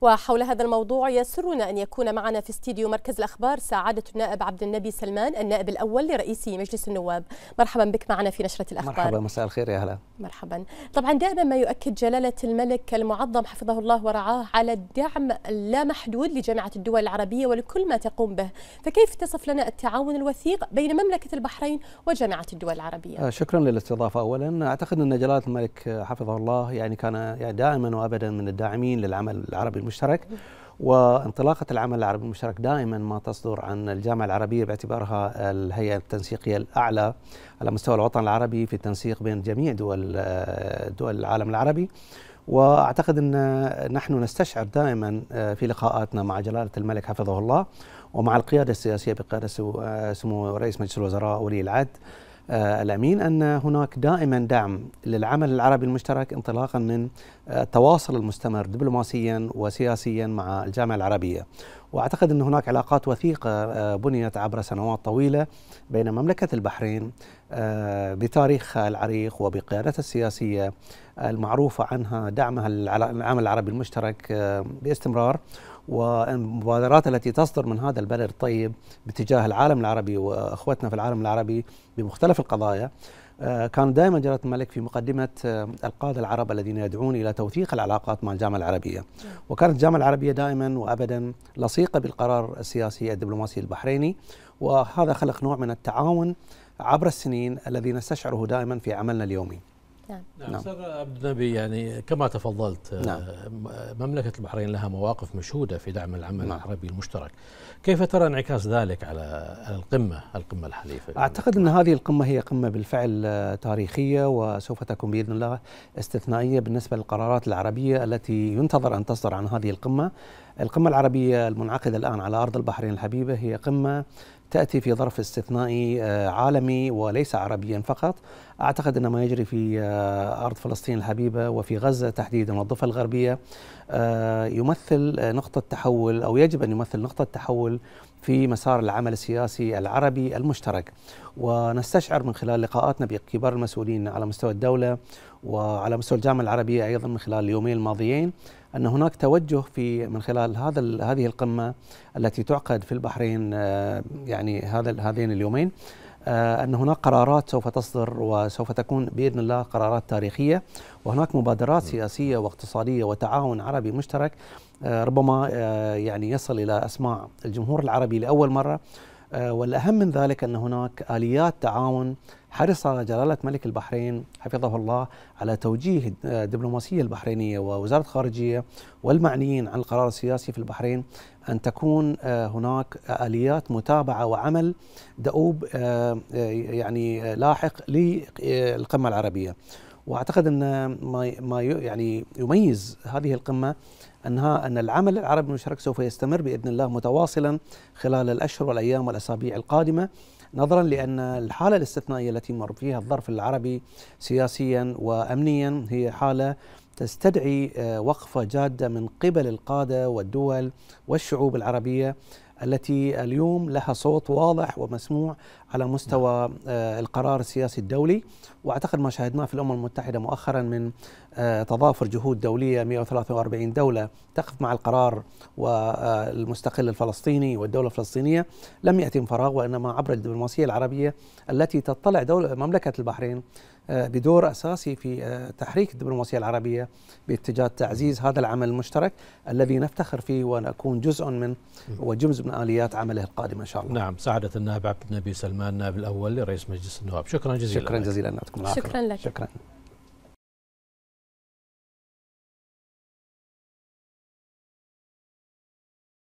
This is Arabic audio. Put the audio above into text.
وحول هذا الموضوع يسرنا أن يكون معنا في استديو مركز الأخبار سعادة النائب عبد النبي سلمان النائب الأول لرئيس مجلس النواب مرحبا بك معنا في نشرة الأخبار مرحبا مساء الخير يا هلا مرحبا طبعا دائما ما يؤكد جلالة الملك المعظم حفظه الله ورعاه على الدعم اللامحدود لجامعة الدول العربية ولكل ما تقوم به فكيف تصف لنا التعاون الوثيق بين مملكة البحرين وجامعة الدول العربية آه، شكرا للاستضافة أولا أعتقد أن جلالة الملك حفظه الله يعني كان يعني دائما وأبدا من الداعمين للعمل العربي المشترك وانطلاقة العمل العربي المشترك دائما ما تصدر عن الجامعة العربية باعتبارها الهيئة التنسيقية الأعلى على مستوى الوطن العربي في التنسيق بين جميع دول دول العالم العربي واعتقد ان نحن نستشعر دائما في لقاءاتنا مع جلاله الملك حفظه الله ومع القياده السياسيه بقياده سمو رئيس مجلس الوزراء ولي العهد آه، الامين ان هناك دائما دعم للعمل العربي المشترك انطلاقا من آه، التواصل المستمر دبلوماسيا وسياسيا مع الجامعه العربيه واعتقد ان هناك علاقات وثيقه آه، بنيت عبر سنوات طويله بين مملكه البحرين آه، بتاريخها العريق وبقيادتها السياسية المعروفة عنها دعمها للعمل العربي المشترك آه، باستمرار والمبادرات التي تصدر من هذا البلد الطيب باتجاه العالم العربي واخوتنا في العالم العربي بمختلف القضايا آه، كان دائما جلالة الملك في مقدمة القادة العرب الذين يدعون إلى توثيق العلاقات مع الجامعة العربية وكانت الجامعة العربية دائما وأبدا لصيقة بالقرار السياسي الدبلوماسي البحريني وهذا خلق نوع من التعاون عبر السنين الذي نستشعره دائما في عملنا اليومي نعم نعم, نعم. استاذ عبد النبي يعني كما تفضلت آه، نعم. مملكه البحرين لها مواقف مشهوده في دعم العمل نعم. العربي المشترك كيف ترى انعكاس ذلك على القمه القمه الحليفه اعتقد ان هذه القمه هي قمه بالفعل آه، تاريخيه وسوف تكون باذن الله استثنائيه بالنسبه للقرارات العربيه التي ينتظر ان تصدر عن هذه القمه القمة العربية المنعقدة الآن على أرض البحرين الحبيبة هي قمة تأتي في ظرف استثنائي آه، عالمي وليس عربيا فقط أعتقد أن ما يجري في آه، أرض فلسطين الحبيبة وفي غزة تحديدا والضفة الغربية آه، يمثل آه، نقطة تحول أو يجب أن يمثل نقطة تحول في مسار العمل السياسي العربي المشترك ونستشعر من خلال لقاءاتنا بكبار المسؤولين على مستوى الدولة وعلى مستوى الجامعة العربية أيضا من خلال اليومين الماضيين أن هناك توجه في من خلال هذا هذه القمة التي تعقد في البحرين يعني هذا هذين اليومين آه، أن هناك قرارات سوف تصدر وسوف تكون بإذن الله قرارات تاريخية وهناك مبادرات سياسية واقتصادية وتعاون عربي مشترك آه، ربما آه، يعني يصل إلى أسماع الجمهور العربي لأول مرة آه، والأهم من ذلك أن هناك آليات تعاون حرص جلالة ملك البحرين حفظه الله على توجيه الدبلوماسية آه، البحرينية ووزارة الخارجية والمعنيين عن القرار السياسي في البحرين أن تكون آه، هناك آليات متابعة وعمل دؤوب يعني لاحق للقمة العربية واعتقد ان ما ما يعني يميز هذه القمه انها ان العمل العربي المشترك سوف يستمر باذن الله متواصلا خلال الاشهر والايام والاسابيع القادمه نظرا لان الحاله الاستثنائيه التي مر فيها الظرف العربي سياسيا وامنيا هي حاله تستدعي آه، وقفه جاده من قبل القاده والدول والشعوب العربيه التي اليوم لها صوت واضح ومسموع على مستوى آه، القرار السياسي الدولي واعتقد ما شاهدناه في الامم المتحده مؤخرا من آه، تضافر جهود دوليه 143 دوله تقف مع القرار والمستقل آه، الفلسطيني والدوله الفلسطينيه لم ياتي من فراغ وانما عبر الدبلوماسيه العربيه التي تطلع دوله مملكه البحرين آه، بدور اساسي في آه، تحريك الدبلوماسيه العربيه باتجاه تعزيز هذا العمل المشترك الذي نفتخر فيه ونكون جزء من وجزء من اليات عمله القادمه ان شاء الله. نعم سعاده النائب عبد النبي سلمان النائب الاول لرئيس مجلس النواب، شكرا جزيلا. شكرا جزيلا يعطيكم العافيه. شكرا لك. شكرا.